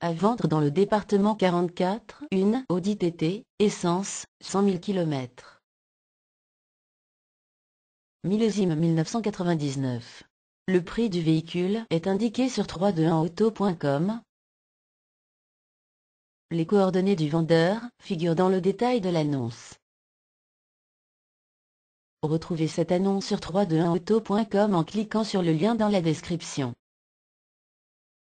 à vendre dans le département 44, une Audi TT, essence, 100 000 km. Millésime 1999. Le prix du véhicule est indiqué sur 321auto.com. Les coordonnées du vendeur figurent dans le détail de l'annonce. Retrouvez cette annonce sur 321auto.com en cliquant sur le lien dans la description.